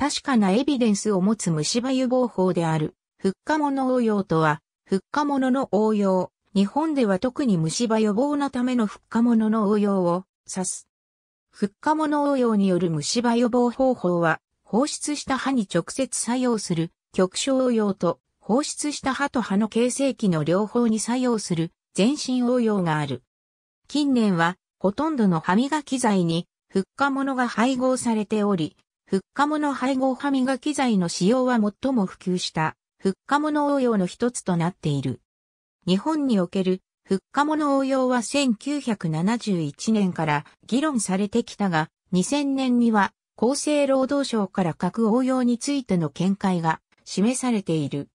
確かなエビデンスを持つ虫歯予防法である、復化物応用とは、復化物の応用、日本では特に虫歯予防のための復化物の応用を指す。復化物応用による虫歯予防方法は、放出した歯に直接作用する局所応用と、放出した歯と歯の形成器の両方に作用する全身応用がある。近年は、ほとんどの歯磨き剤に、復化物が配合されており、フッ物配合歯磨き剤の使用は最も普及したフッ物応用の一つとなっている。日本におけるフッ物応用は1971年から議論されてきたが、2000年には厚生労働省から各応用についての見解が示されている。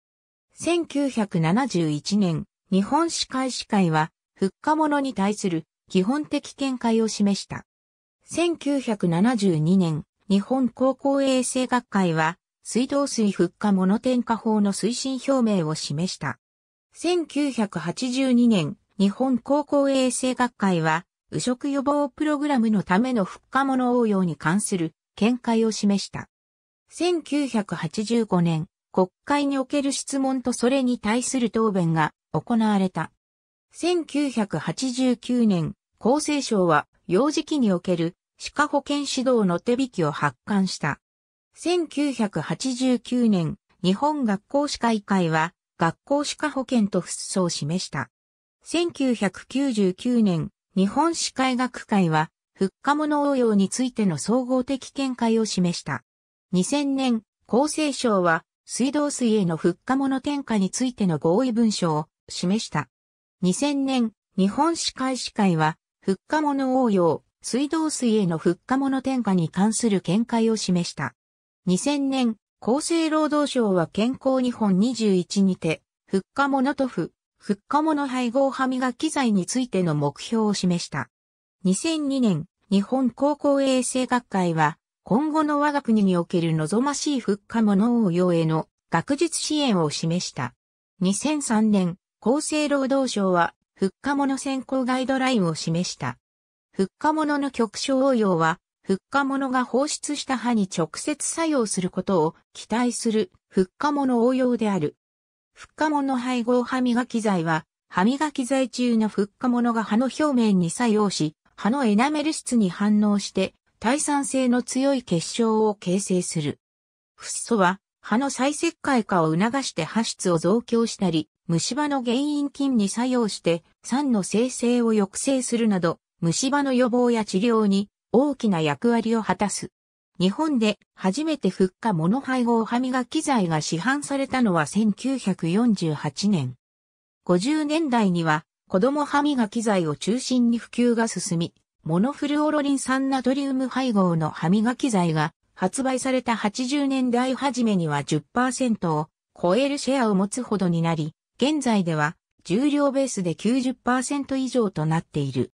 1971年、日本歯科医師会は、復活物に対する基本的見解を示した。1972年、日本高校衛生学会は、水道水復火モノ添加法の推進表明を示した。1982年、日本高校衛生学会は、右食予防プログラムのための復火モノ応用に関する見解を示した。1985年、国会における質問とそれに対する答弁が行われた。1989年、厚生省は幼児期における歯科保険指導の手引きを発刊した。1989年、日本学校歯科医会は、学校歯科保険と不ッを示した。1999年、日本歯科医学会は、復活物応用についての総合的見解を示した。2000年、厚生省は、水道水への復活物添加についての合意文書を示した。2000年、日本歯科医師会は、復活物応用、水道水への復化物添加に関する見解を示した。2000年、厚生労働省は健康日本21にて、復化物塗布、復化物配合歯磨き剤についての目標を示した。2002年、日本高校衛生学会は、今後の我が国における望ましい復化物応用への学術支援を示した。2003年、厚生労働省は、復化物選考ガイドラインを示した。復化物の極小応用は、復化物が放出した歯に直接作用することを期待する復化物応用である。復化物配合歯磨き剤は、歯磨き剤中の復化物が歯の表面に作用し、歯のエナメル質に反応して、耐酸性の強い結晶を形成する。フッ素は、歯の再石灰化を促して歯質を増強したり、虫歯の原因菌に作用して、酸の生成を抑制するなど、虫歯の予防や治療に大きな役割を果たす。日本で初めてフッ化モノ配合歯磨き剤が市販されたのは1948年。50年代には子供歯磨き剤を中心に普及が進み、モノフルオロリン酸ナトリウム配合の歯磨き剤が発売された80年代初めには10%を超えるシェアを持つほどになり、現在では重量ベースで90%以上となっている。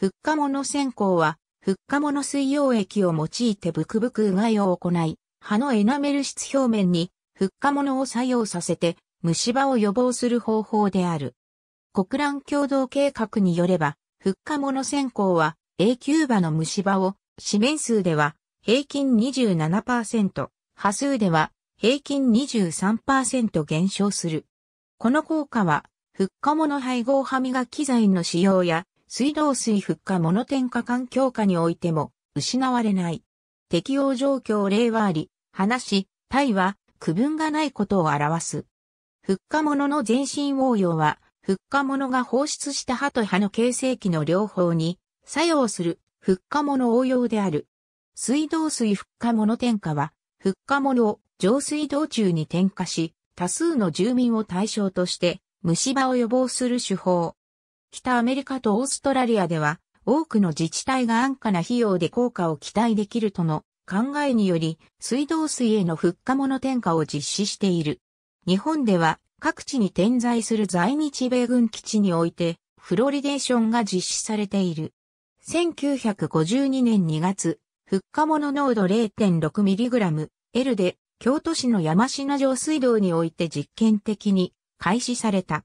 ふっかもの線香は、ふっかもの水溶液を用いてブクブクうがいを行い、葉のエナメル質表面に、ふっかものを作用させて、虫歯を予防する方法である。国蘭共同計画によれば、ふっかもの線香は、永久歯の虫歯を、紙面数では、平均27%、波数では、平均23%減少する。この効果は、復化物配合歯磨き剤の使用や、水道水復化モノ加環境下においても失われない。適用状況例はあり、話、体は区分がないことを表す。復化物の全身応用は、復化物が放出した歯と歯の形成器の両方に作用する復化物応用である。水道水復化物添加は、復化物を上水道中に添加し、多数の住民を対象として虫歯を予防する手法。北アメリカとオーストラリアでは、多くの自治体が安価な費用で効果を期待できるとの考えにより、水道水への復活物転嫁を実施している。日本では、各地に点在する在日米軍基地において、フロリデーションが実施されている。1952年2月、復活物濃度 0.6mg、L で、京都市の山品上水道において実験的に開始された。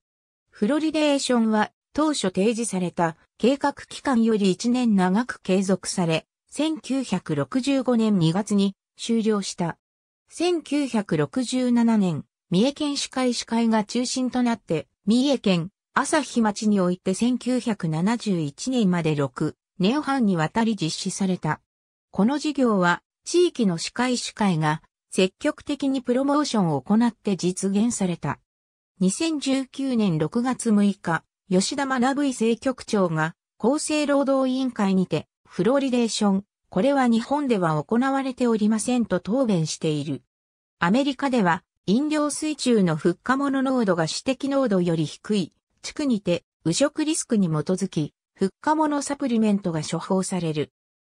フロリデーションは当初提示された計画期間より1年長く継続され、1965年2月に終了した。1967年、三重県市会市会が中心となって、三重県朝日町において1971年まで6年半にわたり実施された。この事業は、地域の市会市会が積極的にプロモーションを行って実現された。2019年6月6日、吉田学政局長が、厚生労働委員会にて、フロリデーション、これは日本では行われておりませんと答弁している。アメリカでは、飲料水中のフッ化物濃度が指摘濃度より低い、地区にて、無食リスクに基づき、フッ化物サプリメントが処方される。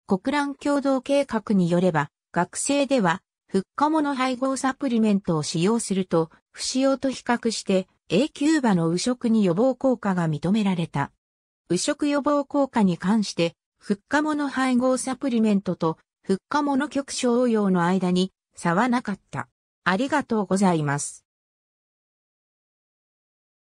国蘭共同計画によれば、学生では、フッ化物配合サプリメントを使用すると、不使用と比較して、永久歯の右食に予防効果が認められた。右食予防効果に関して、復化物配合サプリメントと復化物局所応用の間に差はなかった。ありがとうございます。